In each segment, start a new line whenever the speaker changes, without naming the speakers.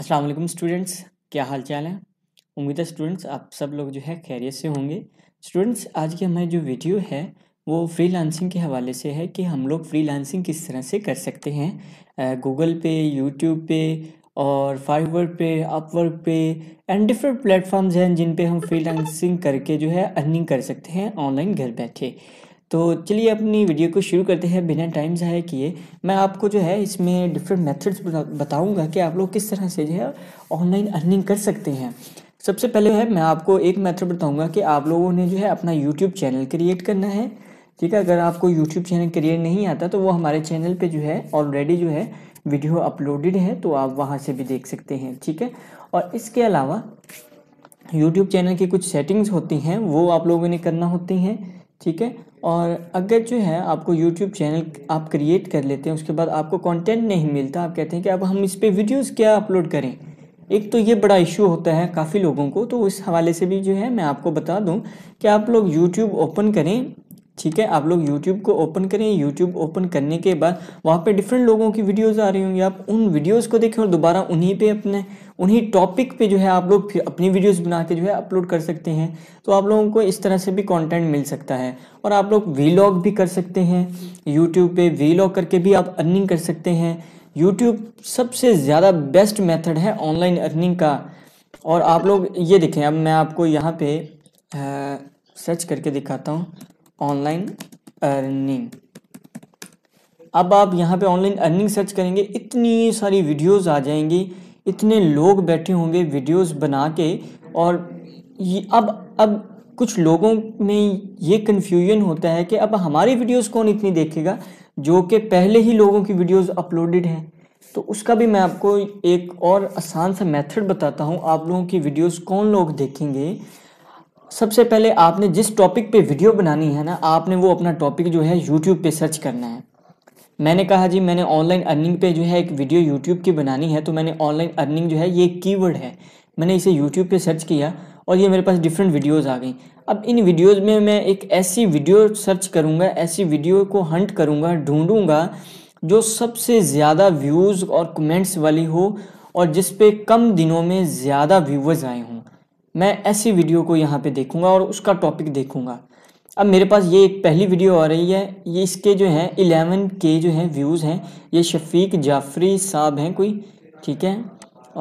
अस्सलाम वालेकुम स्टूडेंट्स क्या हाल चाल है उम्मीद है स्टूडेंट्स आप सब लोग जो है खैरियत से होंगे स्टूडेंट्स आज की हमारी जो वीडियो है वो फ्रीलांसिंग के हवाले से है कि हम लोग फ्रीलांसिंग किस तरह से कर सकते हैं गूगल पे यूट्यूब पे और फाइवर पे अपवर्क पे एंड डिफरेंट प्लेटफॉर्म्स हैं जिन पे हम फ्रीलांसिंग करके जो है अर्निंग कर सकते हैं ऑनलाइन घर बैठे तो चलिए अपनी वीडियो को शुरू करते हैं बिना टाइम ज़ाया किए मैं आपको जो है इसमें डिफरेंट मेथड्स बताऊंगा कि आप लोग किस तरह से जो है ऑनलाइन अर्निंग कर सकते हैं सबसे पहले है मैं आपको एक मेथड बताऊंगा कि आप लोगों ने जो है अपना यूट्यूब चैनल क्रिएट करना है ठीक है अगर आपको यूट्यूब चैनल क्रिएट नहीं आता तो वो हमारे चैनल पर जो है ऑलरेडी जो है वीडियो अपलोडेड है तो आप वहाँ से भी देख सकते हैं ठीक है और इसके अलावा यूट्यूब चैनल की कुछ सेटिंग्स होती हैं वो आप लोगों ने करना होती हैं ठीक है और अगर जो है आपको यूट्यूब चैनल आप क्रिएट कर लेते हैं उसके बाद आपको कंटेंट नहीं मिलता आप कहते हैं कि अब हम इस पर वीडियोस क्या अपलोड करें एक तो ये बड़ा इशू होता है काफ़ी लोगों को तो उस हवाले से भी जो है मैं आपको बता दूं कि आप लोग यूट्यूब ओपन करें ठीक है आप लोग यूट्यूब को ओपन करें यूट्यूब ओपन करने के बाद वहाँ पे डिफरेंट लोगों की वीडियोस आ रही होंगी आप उन वीडियोस को देखें और दोबारा उन्हीं पे अपने उन्हीं टॉपिक पे जो है आप लोग अपनी वीडियोस बना के जो है अपलोड कर सकते हैं तो आप लोगों को इस तरह से भी कंटेंट मिल सकता है और आप लोग वी भी कर सकते हैं यूट्यूब पर वीलॉग करके भी आप अर्निंग कर सकते हैं यूट्यूब सबसे ज़्यादा बेस्ट मैथड है ऑनलाइन अर्निंग का और आप लोग ये देखें अब मैं आपको यहाँ पर सर्च करके दिखाता हूँ ऑनलाइन अर्निंग अब आप यहाँ पे ऑनलाइन अर्निंग सर्च करेंगे इतनी सारी वीडियोस आ जाएंगी इतने लोग बैठे होंगे वीडियोस बना के और ये अब अब कुछ लोगों में ये कन्फ्यूजन होता है कि अब हमारी वीडियोस कौन इतनी देखेगा जो कि पहले ही लोगों की वीडियोस अपलोडेड हैं तो उसका भी मैं आपको एक और आसान सा मेथड बताता हूँ आप लोगों की वीडियोस कौन लोग देखेंगे सबसे पहले आपने जिस टॉपिक पे वीडियो बनानी है ना आपने वो अपना टॉपिक जो है यूट्यूब पे सर्च करना है मैंने कहा जी मैंने ऑनलाइन अर्निंग पे जो है एक वीडियो यूट्यूब की बनानी है तो मैंने ऑनलाइन अर्निंग जो है ये कीवर्ड है मैंने इसे यूट्यूब पे सर्च किया और ये मेरे पास डिफरेंट वीडियोस आ गई अब इन वीडियोस में मैं एक ऐसी वीडियो सर्च करूँगा ऐसी वीडियो को हंट करूँगा ढूँढूँगा जो सबसे ज़्यादा व्यूज़ और कमेंट्स वाली हो और जिस पे कम दिनों में ज़्यादा व्यूवर्स आए हों मैं ऐसी वीडियो को यहाँ पे देखूँगा और उसका टॉपिक देखूँगा अब मेरे पास ये एक पहली वीडियो आ रही है ये इसके जो हैं इलेवन के जो हैं व्यूज़ हैं ये शफीक जाफरी साहब हैं कोई ठीक है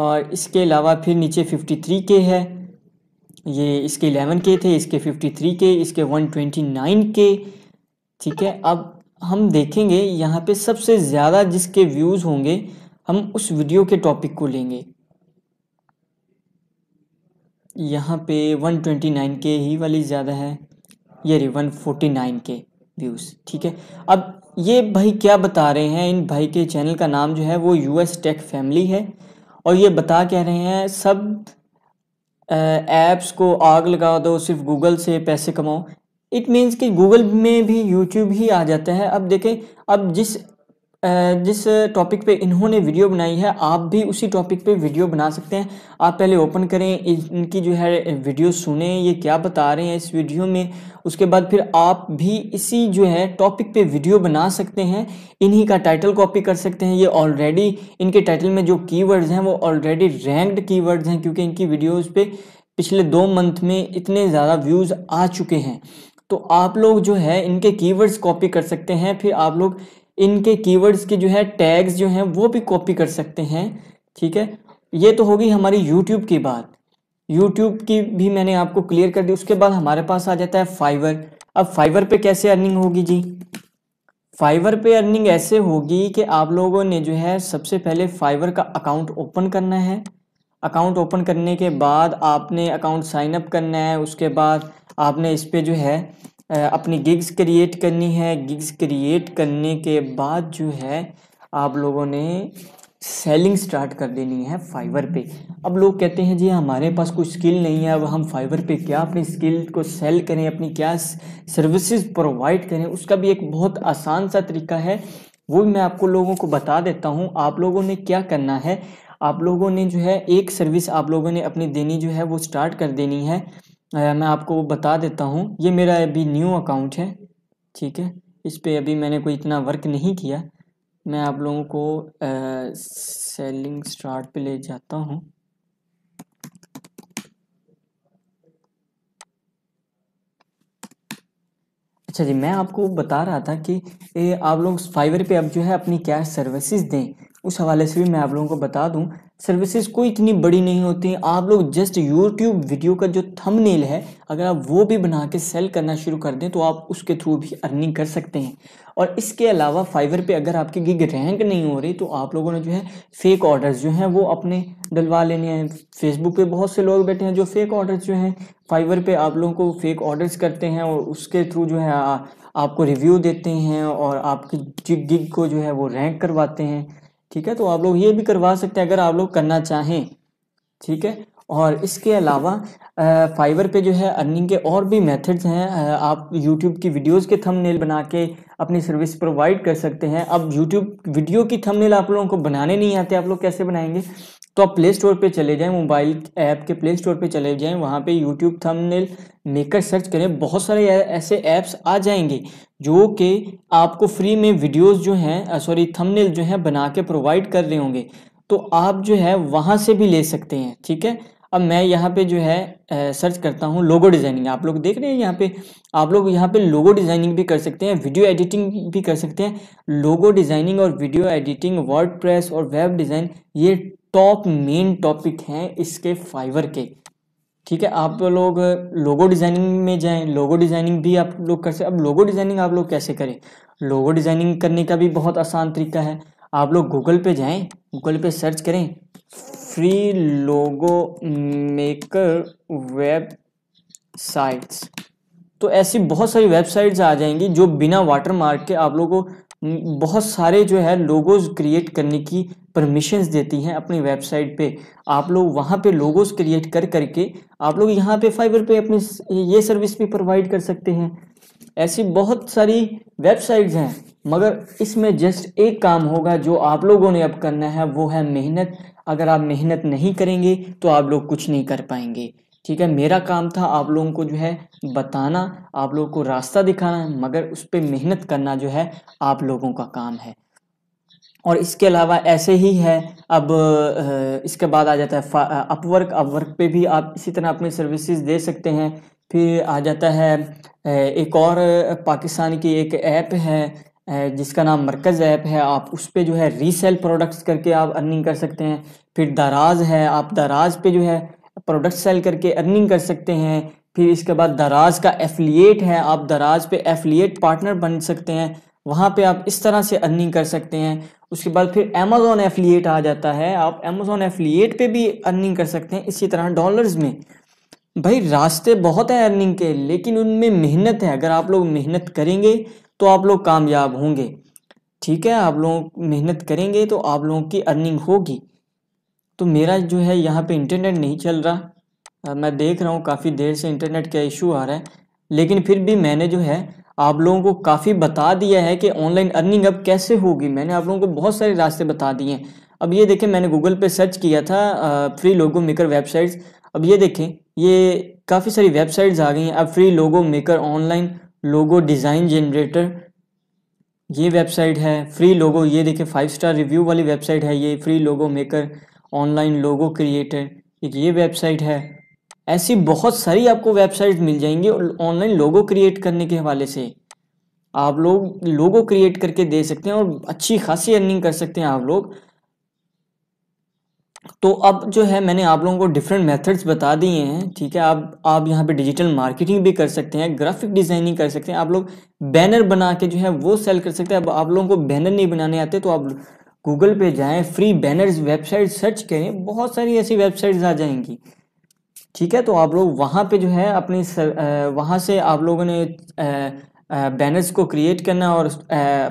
और इसके अलावा फिर नीचे फिफ्टी थ्री के है ये इसके इलेवन के थे इसके फिफ्टी थ्री के इसके वन ट्वेंटी नाइन के ठीक है अब हम देखेंगे यहाँ पे सबसे ज़्यादा जिसके व्यूज़ होंगे हम उस वीडियो के टॉपिक को लेंगे यहाँ पे 129 के ही वाली ज़्यादा है ये रही नाइन के व्यूज़ ठीक है अब ये भाई क्या बता रहे हैं इन भाई के चैनल का नाम जो है वो एस टेक फैमिली है और ये बता कह रहे हैं सब ऐप्स को आग लगा दो सिर्फ गूगल से पैसे कमाओ इट मीन्स कि गूगल में भी यूट्यूब ही आ जाता है अब देखें अब जिस जिस टॉपिक पे इन्होंने वीडियो बनाई है आप भी उसी टॉपिक पे वीडियो बना सकते हैं आप पहले ओपन करें इनकी जो है वीडियो सुने ये क्या बता रहे हैं इस वीडियो में उसके बाद फिर आप भी इसी जो है टॉपिक पे वीडियो बना सकते हैं इन्हीं का टाइटल कॉपी कर सकते हैं ये ऑलरेडी इनके टाइटल में जो की हैं वो ऑलरेडी रैंक्ड की हैं क्योंकि इनकी वीडियोज़ पर पिछले दो मंथ में इतने ज़्यादा व्यूज़ आ चुके हैं तो आप लोग जो है इनके कीवर्ड्स कॉपी कर सकते हैं फिर आप लोग इनके कीवर्ड्स के जो है टैग्स जो हैं वो भी कॉपी कर सकते हैं ठीक है ये तो होगी हमारी यूट्यूब की बात यूट्यूब की भी मैंने आपको क्लियर कर दी उसके बाद हमारे पास आ जाता है फाइवर अब फाइवर पे कैसे अर्निंग होगी जी फाइवर पे अर्निंग ऐसे होगी कि आप लोगों ने जो है सबसे पहले फाइवर का अकाउंट ओपन करना है अकाउंट ओपन करने के बाद आपने अकाउंट साइन अप करना है उसके बाद आपने इस पर जो है अपनी गिग्स क्रिएट करनी है गिग्स क्रिएट करने के बाद जो है आप लोगों ने सेलिंग स्टार्ट कर देनी है फाइवर पे अब लोग कहते हैं जी हमारे पास कोई स्किल नहीं है अब हम फाइवर पे क्या अपनी स्किल को सेल करें अपनी क्या सर्विसेज प्रोवाइड करें उसका भी एक बहुत आसान सा तरीका है वो भी मैं आपको लोगों को बता देता हूँ आप लोगों ने क्या करना है आप लोगों ने जो है एक सर्विस आप लोगों ने अपनी देनी जो है वो स्टार्ट कर देनी है मैं आपको बता देता हूँ ये मेरा अभी न्यू अकाउंट है ठीक है इस पर अभी मैंने कोई इतना वर्क नहीं किया मैं आप लोगों को सेलिंग स्टार्ट पे ले जाता हूँ अच्छा जी मैं आपको बता रहा था कि ए, आप लोग फाइवर पे अब जो है अपनी कैश सर्विसेज दें उस हवाले से भी मैं आप लोगों को बता दूं सर्विसेज कोई इतनी बड़ी नहीं होती आप लोग जस्ट यूट्यूब वीडियो का जो थंबनेल है अगर आप वो भी बना के सेल करना शुरू कर दें तो आप उसके थ्रू भी अर्निंग कर सकते हैं और इसके अलावा फाइवर पे अगर आपकी गिग रैंक नहीं हो रही तो आप लोगों ने जो है फेक ऑर्डर्स जो हैं वो अपने डलवा लेने हैं फेसबुक पे बहुत से लोग बैठे हैं जो फेक ऑर्डर्स जो हैं फाइवर पे आप लोगों को फेक ऑर्डर्स करते हैं और उसके थ्रू जो है आ, आपको रिव्यू देते हैं और आपकी गिग को जो है वो रैंक करवाते हैं ठीक है तो आप लोग ये भी करवा सकते हैं अगर आप लोग करना चाहें ठीक है और इसके अलावा फाइवर पे जो है अर्निंग के और भी मेथड्स हैं आप यूट्यूब की वीडियोस के थंबनेल बना के अपनी सर्विस प्रोवाइड कर सकते हैं अब यूट्यूब वीडियो की थंबनेल आप लोगों को बनाने नहीं आते आप लोग कैसे बनाएंगे तो आप प्ले स्टोर पर चले जाएं मोबाइल ऐप के प्ले स्टोर पर चले जाएं वहाँ पे यूट्यूब थंबनेल मेकर सर्च करें बहुत सारे ऐसे ऐप्स आ जाएंगे जो कि आपको फ्री में वीडियोस जो हैं सॉरी थंबनेल जो हैं बना के प्रोवाइड कर रहे होंगे तो आप जो है वहाँ से भी ले सकते हैं ठीक है अब मैं यहाँ पे जो है सर्च करता हूँ लोगो डिज़ाइनिंग आप लोग देख रहे हैं यहाँ पे आप लोग यहाँ पे लोगो डिज़ाइनिंग भी कर सकते हैं वीडियो एडिटिंग भी कर सकते हैं लोगो डिज़ाइनिंग और वीडियो एडिटिंग वर्ड और वेब डिज़ाइन ये टॉप मेन टॉपिक हैं इसके फाइवर के ठीक है आप लोग लोगो डिज़ाइनिंग में जाएं लोगो डिज़ाइनिंग भी आप लोग कर सकते अब लोगो डिज़ाइनिंग आप लोग कैसे करें लोगो डिज़ाइनिंग करने का भी बहुत आसान तरीका है आप लोग गूगल पे जाएं गूगल पे सर्च करें फ्री लोगो मेकर वेबसाइट्स तो ऐसी बहुत सारी वेबसाइट्स आ जाएंगी जो बिना वाटर मार्क के आप लोगों को बहुत सारे जो है लोगोज क्रिएट करने की परमिशंस देती हैं अपनी वेबसाइट पे आप लोग वहाँ पे लोगोज क्रिएट कर करके आप लोग यहाँ पे फाइबर पे अपनी ये सर्विस भी प्रोवाइड कर सकते हैं ऐसी बहुत सारी वेबसाइट्स हैं मगर इसमें जस्ट एक काम होगा जो आप लोगों ने अब करना है वो है मेहनत अगर आप मेहनत नहीं करेंगे तो आप लोग कुछ नहीं कर पाएंगे ठीक है मेरा काम था आप लोगों को जो है बताना आप लोगों को रास्ता दिखाना मगर उस पर मेहनत करना जो है आप लोगों का काम है और इसके अलावा ऐसे ही है अब इसके बाद आ जाता है अपवर्क अपवर्क पे भी आप इसी तरह अपनी सर्विसेज दे सकते हैं फिर आ जाता है एक और पाकिस्तान की एक ऐप है जिसका नाम मरकज़ ऐप है आप उस पर जो है रीसेल प्रोडक्ट्स करके आप अर्निंग कर सकते हैं फिर दराज़ है आप दराज पे जो है प्रोडक्ट सेल करके अर्निंग कर सकते हैं फिर इसके बाद दराज का एफिलिएट है आप दराज पे एफिलिएट पार्टनर बन सकते हैं वहाँ पे आप इस तरह से अर्निंग कर सकते हैं उसके बाद फिर अमेज़ोन एफिलिएट आ जाता है आप अमेज़ोन एफिलिएट पे भी अर्निंग कर सकते हैं इसी तरह डॉलर्स में भाई रास्ते बहुत हैं अर्निंग के लेकिन उनमें मेहनत है अगर आप लोग मेहनत करेंगे तो आप लोग कामयाब होंगे ठीक है आप लोग मेहनत करेंगे तो आप लोगों की अर्निंग होगी तो मेरा हम्म। जो है यहाँ पे इंटरनेट नहीं चल रहा मैं देख रहा हूँ काफ़ी देर से इंटरनेट का इशू आ रहा है लेकिन फिर भी मैंने जो है आप लोगों को काफ़ी बता दिया है कि ऑनलाइन अर्निंग अब कैसे होगी मैंने आप लोगों को बहुत सारे रास्ते बता दिए हैं अब ये देखें मैंने गूगल पे सर्च किया था फ्री लोगो मेकर वेबसाइट्स अब ये देखें ये काफ़ी सारी वेबसाइट्स आ गई हैं अब free logo maker online logo design generator ये वेबसाइट है फ्री लोगो ये देखें फाइव स्टार रिव्यू वाली वेबसाइट है ये free logo maker online logo created एक ये वेबसाइट है ऐसी बहुत सारी आपको वेबसाइट मिल जाएंगी ऑनलाइन लोगो क्रिएट करने के हवाले से आप लोग लोगो क्रिएट करके दे सकते हैं और अच्छी खासी अर्निंग कर सकते हैं आप लोग तो अब जो है मैंने आप लोगों को डिफरेंट मेथड्स बता दिए हैं ठीक है आप आप यहाँ पे डिजिटल मार्केटिंग भी कर सकते हैं ग्राफिक डिज़ाइनिंग कर सकते हैं आप लोग बैनर बना के जो है वो सेल कर सकते हैं अब आप लोगों को बैनर नहीं बनाने आते तो आप गूगल पे जाएं फ्री बैनर्स वेबसाइट सर्च करें बहुत सारी ऐसी वेबसाइट्स आ जाएंगी ठीक है तो आप लोग वहाँ पे जो है अपनी वहाँ से आप लोगों ने बैनर्स को क्रिएट करना और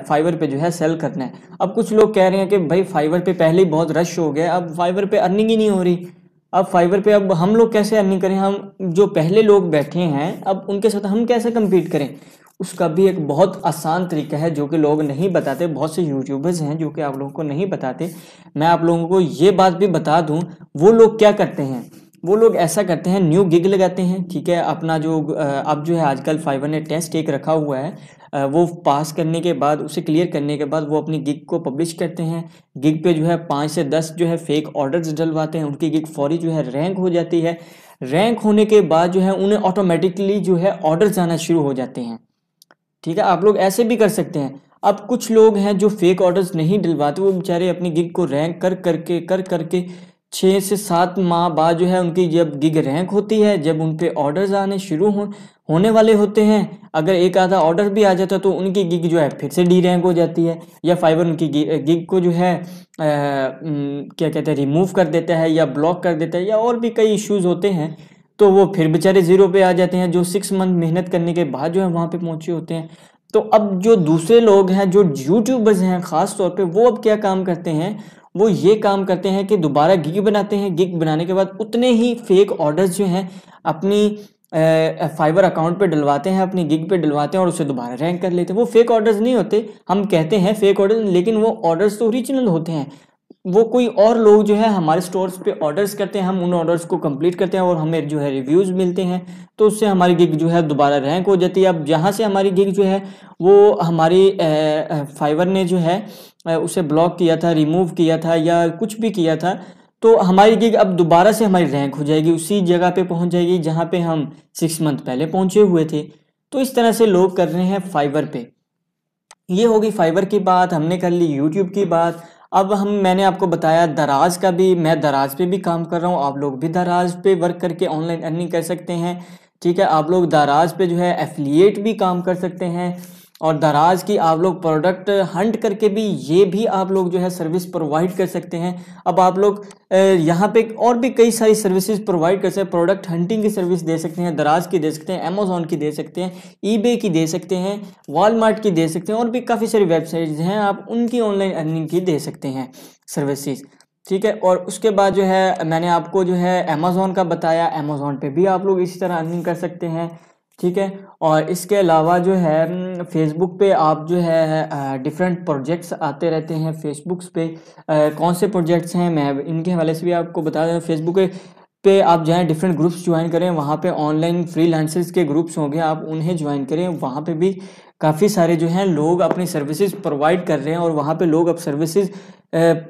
फाइवर पे जो है सेल करना है अब कुछ लोग कह रहे हैं कि भाई फाइवर पे पहले ही बहुत रश हो गया अब फाइवर पे अर्निंग ही नहीं हो रही अब फाइवर पे अब हम लोग कैसे अर्निंग करें हम जो पहले लोग बैठे हैं अब उनके साथ हम कैसे कम्पीट करें उसका भी एक बहुत आसान तरीका है जो कि लोग नहीं बताते बहुत से यूट्यूबर्स हैं जो कि आप लोगों को नहीं बताते मैं आप लोगों को ये बात भी बता दूं वो लोग क्या करते हैं वो लोग ऐसा करते हैं न्यू गिग लगाते हैं ठीक है अपना जो अब जो है आजकल फाइवर ने टेस्ट एक रखा हुआ है वो पास करने के बाद उसे क्लियर करने के बाद वो अपनी गिग को पब्लिश करते हैं गिग पे जो है पाँच से दस जो है फेक ऑर्डर्स डलवाते हैं उनकी गिग फौरी जो है रैंक हो जाती है रैंक होने के बाद जो है उन्हें ऑटोमेटिकली जो है ऑर्डर्स आना शुरू हो जाते हैं ठीक है आप लोग ऐसे भी कर सकते हैं अब कुछ लोग हैं जो फेक ऑर्डर्स नहीं दिलवाते वो बेचारे अपनी गिग को रैंक कर करके कर करके छः से सात माह बाद जो है उनकी जब गिग रैंक होती है जब उन पर ऑर्डर्स आने शुरू हो होने वाले होते हैं अगर एक आधा ऑर्डर भी आ जाता है तो उनकी गिग जो है फिर से डी रैंक हो जाती है या फाइबर उनकी गिग को जो है आ, क्या कहते हैं रिमूव कर देता है या ब्लॉक कर देता है या और भी कई इश्यूज़ होते हैं तो वो फिर बेचारे ज़ीरो पे आ जाते हैं जो सिक्स मंथ मेहनत करने के बाद जो है वहाँ पे पहुँचे होते हैं तो अब जो दूसरे लोग हैं जो यूट्यूबर्स हैं ख़ास तौर पे वो अब क्या काम करते हैं वो ये काम करते हैं कि दोबारा गिग बनाते हैं गिग बनाने के बाद उतने ही फेक ऑर्डर्स जो हैं अपनी फाइबर अकाउंट पे डलवाते हैं अपनी गिग पे डलवाते हैं और उसे दोबारा रैंक कर लेते हैं वो फेक ऑर्डर्स नहीं होते हम कहते हैं फेक ऑर्डर्स लेकिन वो ऑर्डर्स तो ओरिजिनल होते हैं वो कोई और लोग जो है हमारे स्टोर्स पे ऑर्डर्स करते हैं हम उन ऑर्डर्स को कंप्लीट करते हैं और हमें जो है रिव्यूज़ मिलते हैं तो उससे हमारी गिग जो है दोबारा रैंक हो जाती है अब जहाँ से हमारी गिग जो है वो हमारी फाइवर ने जो है उसे ब्लॉक किया था रिमूव किया था या कुछ भी किया था तो हमारी गिग अब दोबारा से हमारी रैंक हो जाएगी उसी जगह पर पहुँच जाएगी जहाँ पर हम सिक्स मंथ पहले पहुँचे हुए थे तो इस तरह से लोग कर रहे हैं फाइवर पे ये होगी फाइवर की बात हमने कर ली यूट्यूब की बात अब हम मैंने आपको बताया दराज का भी मैं दराज पे भी काम कर रहा हूँ आप लोग भी दराज पे वर्क करके ऑनलाइन अर्निंग कर सकते हैं ठीक है आप लोग दराज पे जो है एफिलिएट भी काम कर सकते हैं और दराज की आप लोग प्रोडक्ट हंट करके भी ये भी आप लोग जो है सर्विस प्रोवाइड कर सकते हैं अब आप लोग यहाँ पे और भी कई सारी सर्विसेज प्रोवाइड कर सकते हैं प्रोडक्ट हंटिंग की सर्विस दे सकते हैं दराज की दे सकते हैं अमेजोन की दे सकते हैं ईबे की दे सकते हैं वॉलमार्ट की दे सकते हैं और भी काफ़ी सारी वेबसाइट्स हैं आप उनकी ऑनलाइन अर्निंग की दे सकते हैं सर्विसेज ठीक है और उसके बाद जो है मैंने आपको जो है अमेज़ोन का बताया अमेज़ोन पर भी आप लोग इसी तरह अर्निंग कर सकते हैं ठीक है और इसके अलावा जो है फेसबुक पे आप जो है डिफरेंट प्रोजेक्ट्स आते रहते हैं फेसबुक्स पे आ, कौन से प्रोजेक्ट्स हैं मैं इनके हवाले से भी आपको बता दें फेसबुक पे आप है डिफरेंट ग्रुप्स ज्वाइन करें वहाँ पे ऑनलाइन फ्रीलांसर्स के ग्रुप्स होंगे आप उन्हें ज्वाइन करें वहाँ पे भी काफ़ी सारे जो हैं लोग अपनी सर्विसेज प्रोवाइड कर रहे हैं और वहाँ पे लोग अब सर्विसेज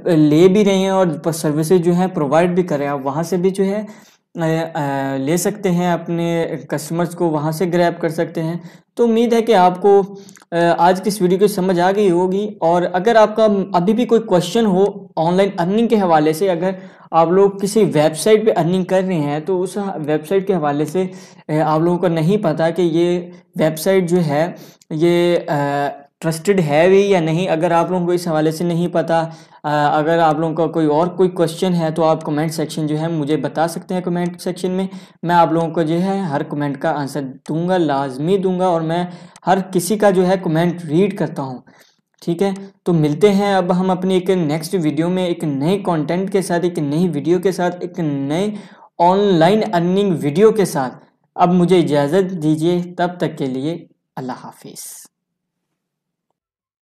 ले भी रहे हैं और सर्विसेज जो हैं प्रोवाइड भी कर रहे हैं आप वहाँ से भी जो है ले सकते हैं अपने कस्टमर्स को वहाँ से ग्रैप कर सकते हैं तो उम्मीद है कि आपको आज की इस वीडियो की समझ आ गई होगी और अगर आपका अभी भी कोई क्वेश्चन हो ऑनलाइन अर्निंग के हवाले से अगर आप लोग किसी वेबसाइट पे अर्निंग कर रहे हैं तो उस वेबसाइट के हवाले से आप लोगों को नहीं पता कि ये वेबसाइट जो है ये ट्रस्टेड है भी या नहीं अगर आप लोगों को इस हवाले से नहीं पता आ, अगर आप लोगों का कोई और कोई क्वेश्चन है तो आप कमेंट सेक्शन जो है मुझे बता सकते हैं कमेंट सेक्शन में मैं आप लोगों को जो है हर कमेंट का आंसर दूंगा लाजमी दूंगा और मैं हर किसी का जो है कमेंट रीड करता हूँ ठीक है तो मिलते हैं अब हम अपनी एक नेक्स्ट वीडियो में एक नए कॉन्टेंट के साथ एक नई वीडियो के साथ एक नए ऑनलाइन अर्निंग वीडियो के साथ अब मुझे इजाज़त दीजिए तब तक के लिए अल्लाह हाफिज़